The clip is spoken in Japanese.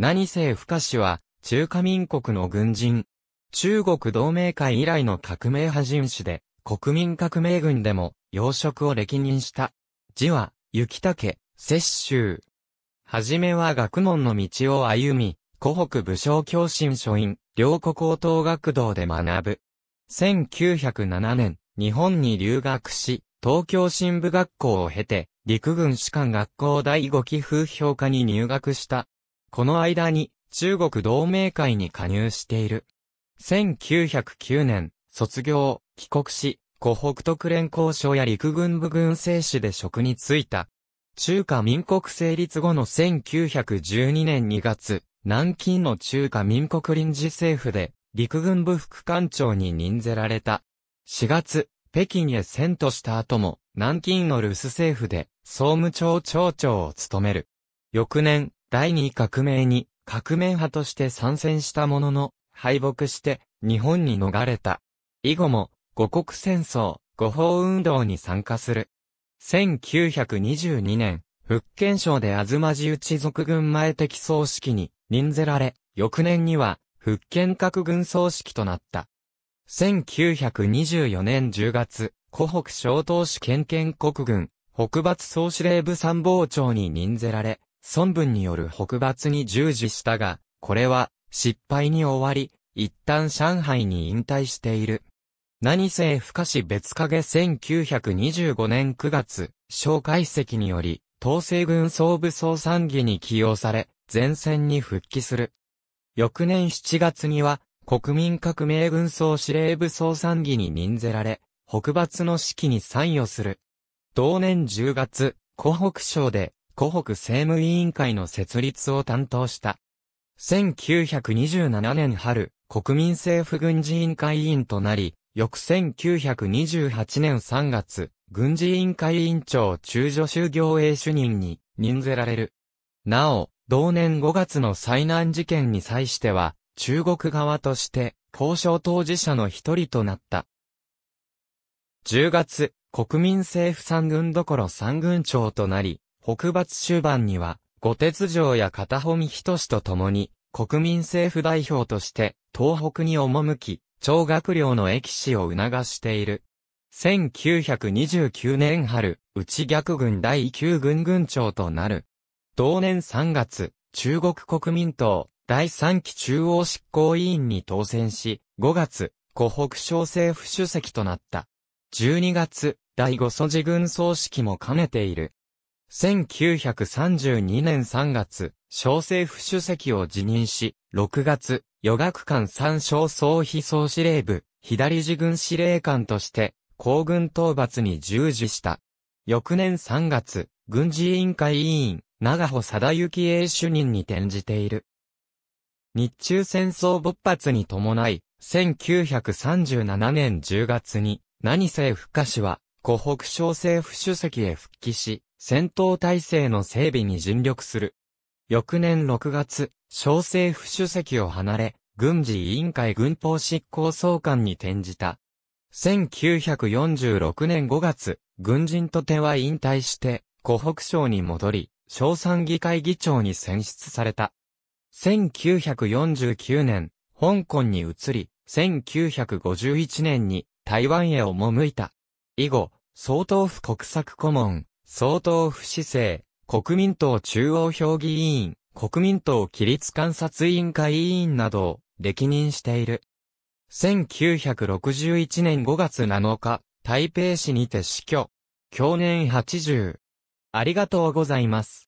何せ可氏は、中華民国の軍人。中国同盟会以来の革命派人士で、国民革命軍でも、要職を歴任した。字は、雪竹、雪州。はじめは学問の道を歩み、湖北武将教心書院、両国高等学堂で学ぶ。1907年、日本に留学し、東京新部学校を経て、陸軍士官学校第5期風評科に入学した。この間に中国同盟会に加入している。1909年、卒業、帰国し、湖北特連交渉や陸軍部軍政士で職に就いた。中華民国成立後の1912年2月、南京の中華民国臨時政府で、陸軍部副官庁に任ぜられた。4月、北京へ遷都した後も、南京の留守政府で、総務庁庁長を務める。翌年、第二革命に革命派として参戦したものの、敗北して日本に逃れた。以後も五国戦争、五法運動に参加する。1922年、福建省で東寺内族軍前的葬式に任ぜられ、翌年には福建核軍葬式となった。1924年10月、湖北小東市県県国軍、北伐総司令部参謀長に任ぜられ、孫文による北伐に従事したが、これは失敗に終わり、一旦上海に引退している。何せ不可視別影1925年9月、蒋介石により、東西軍総武総参議に起用され、前線に復帰する。翌年7月には、国民革命軍総司令部総参議に任ぜられ、北伐の指揮に参与する。同年10月、湖北省で湖北政務委員会の設立を担当した。1927年春、国民政府軍事委員会委員となり、翌1928年3月、軍事委員会委員長中女修行営主任に任ぜられる。なお、同年5月の災難事件に際しては、中国側として交渉当事者の一人となった。10月、国民政府三軍どころ三軍長となり、北伐終盤には、後鉄城や片人仁と共に、国民政府代表として、東北に赴き、長学寮の駅士を促している。1929年春、内逆軍第9軍軍長となる。同年3月、中国国民党、第3期中央執行委員に当選し、5月、湖北省政府主席となった。12月、第5素地軍総指揮も兼ねている。1932年3月、小政府主席を辞任し、6月、予学官三小総秘総司令部、左自軍司令官として、皇軍討伐に従事した。翌年3月、軍事委員会委員、長穂貞幸英主任に転じている。日中戦争勃発に伴い、1937年10月に、何政府下氏は、湖北省政府主席へ復帰し、戦闘体制の整備に尽力する。翌年6月、小政府主席を離れ、軍事委員会軍法執行総監に転じた。1946年5月、軍人と手は引退して、湖北省に戻り、小産議会議長に選出された。1949年、香港に移り、1951年に台湾へ赴いた。以後、総統府国策顧問、総統府市政、国民党中央評議委員、国民党規律観察委員会委員などを歴任している。1961年5月7日、台北市にて死去。去年80。ありがとうございます。